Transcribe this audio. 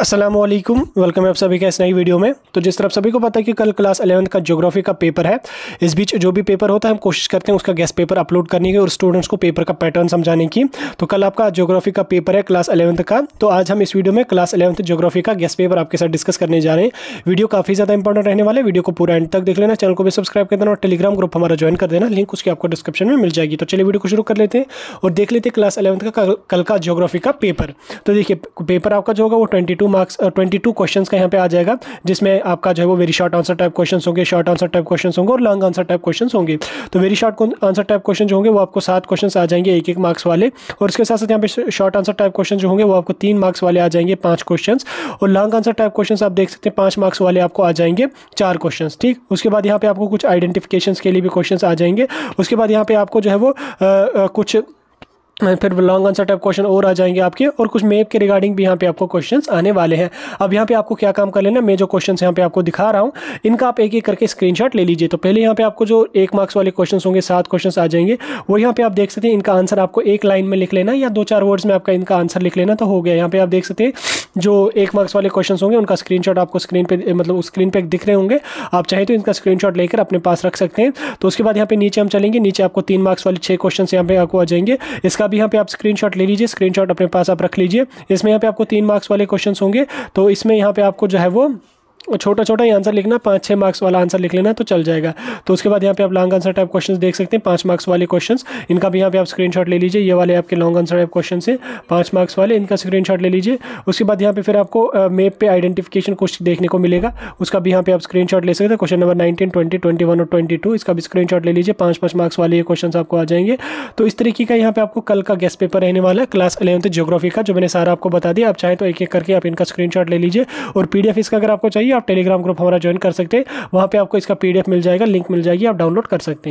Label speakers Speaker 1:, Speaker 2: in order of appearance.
Speaker 1: Aslam welcome है आप सभी का इस नई वीडियो में तो जिस तरह सभी को पता है कि कल क्लास अलेवंथ का ज्योग्राफी का पेपर है इस बीच जो भी पेपर होता है हम कोशिश करते हैं उसका गेस्ट पेपर अपलोड करने की और स्टूडेंट्स को पेपर का पैटर्न समझाने की तो कल आपका ज्योग्राफी का पेपर है क्लास अलेवंथ का तो आज हम इस वीडियो में क्लास अलेवंथ ज्योग्राफी का गेस्ट पेपर आपके साथ डिस्कस करने जा रहे हैं वीडियो काफ़ी ज़्यादा इंपॉर्टेंट रहने वाले वीडियो को पूरा एंड तक देख लेना चैनल को भी सब्सक्राइब कर देना और टेलीग्राम ग्रुप हमारा ज्वाइन कर देना लिंक उसकी आपको डिस्क्रिप्शन में मिल जाएगी तो चलिए वीडियो को शुरू कर लेते हैं और देख लेते हैं क्लास अलेवंथ का कल का ज्योग्राफी का पेपर तो देखिए पेपर आपका जो होगा वो twenty marks twenty two question का यहाँ पे आ जाएगा जिसमें आपका जो है वो very short answer type question होंगे शॉर्ट आंसर टाइप क्वेश्चन होंगे और लॉन्ग आंसर टाइप क्वेश्चन होंगे तो very short answer type question जो होंगे वो आपको सात क्वेश्चन आ जाएंगे एक एक मार्क्स वाले और उसके साथ साथ यहाँ पे शॉर्ट आंसर टाइप क्वेश्चन जो होंगे वो आपको तीन मार्क्स वाले आ जाएंगे पांच क्वेश्चन और लॉन्ग आंसर टाइप क्वेश्चन आप देख सकते हैं पांच मार्क्स वाले आपको आ जाएंगे चार क्वेश्चन ठीक उसके बाद यहाँ पे आपको कुछ आइडेंटिफिकेशन के लिए भी क्वेश्चन आ जाएंगे उसके बाद यहाँ पे आपको जो है वो आ, आ, कुछ फिर लॉन्ग आंसर टाइप क्वेश्चन और आ जाएंगे आपके और कुछ मेप के रिगार्डिंग भी यहाँ पे आपको क्वेश्चंस आने वाले हैं अब यहाँ पे आपको क्या काम कर लेना मैं जो क्वेश्चंस यहाँ पे आपको दिखा रहा हूँ इनका आप एक एक करके स्क्रीनशॉट ले लीजिए तो पहले यहाँ पे आपको जो एक मार्क्स वाले क्वेश्चन होंगे सात क्वेश्चन आ जाएंगे वो यहाँ पे आप देख सकते हैं इनका आंसर आपको एक लाइन में लिख लेना या दो चार वर्ड्स में आपका इनका आंसर लिख लेना तो हो गया यहाँ पे आप देख सकते हैं जो एक मार्क्स वाले क्वेश्चन होंगे उनका स्क्रीन आपको स्क्रीन पर मतलब स्क्रीन पर दिख रहे होंगे आप चाहे तो इनका स्क्रीन लेकर अपने पास रख सकते हैं तो उसके बाद यहाँ पे नीचे हम चलेंगे नीचे आपको तीन मार्क्स वाले छः क्वेश्चन यहाँ पे आपको आ जाएंगे इसका आप यहाँ पे आप स्क्रीनशॉट ले लीजिए स्क्रीनशॉट अपने पास आप रख लीजिए इसमें यहाँ पे आपको तीन मार्क्स वाले क्वेश्चन होंगे तो इसमें यहाँ पे आपको जो है वो छोटा छोटा ही आंसर लिखना पाँच छः मार्क्स वाला आंसर लिख लेना तो चल जाएगा तो उसके बाद यहाँ पे आप लॉन्ग आंसर टाइप क्वेश्चन देख सकते हैं पाँच मार्क्स वाले क्वेश्चन इनका भी यहाँ पे आप स्क्रीनशॉट ले लीजिए ये वाले आपके लॉन्ग आंसर टाइप क्वेश्चन है पाँच मार्क्स वाले इनका स्क्रीन ले लीजिए उसके बाद यहाँ पे फिर आपको मेप पे आइडेंटिफिकेशन कुछ देखने को मिलेगा उसका भी यहाँ पे आप स्क्रीन ले सकते हैं question number nineteen twenty twenty one और ट्वेंटी टू इसका भी स्क्रीन ले लीजिए पाँच पाँच मार्क्स वाले ये क्वेश्चन आपको आ जाएंगे तो इस तरीके का यहाँ पे आपको कल का गेस्ट पेपर रहने वाला है क्लास अलेवंथ जोग्राफी का जो मैंने सारा आपको बता दिया आप चाहें तो एक एक करके आप इनका स्क्रीन ले लीजिए और पी इसका अगर आपको चाहिए आप टेलीग्राम ग्रुप हमारा ज्वाइन कर सकते हैं वहाँ पर आपको इसका पी मिल जाएगा लिंक मिल जाएगी आप डाउनलोड कर सकते हैं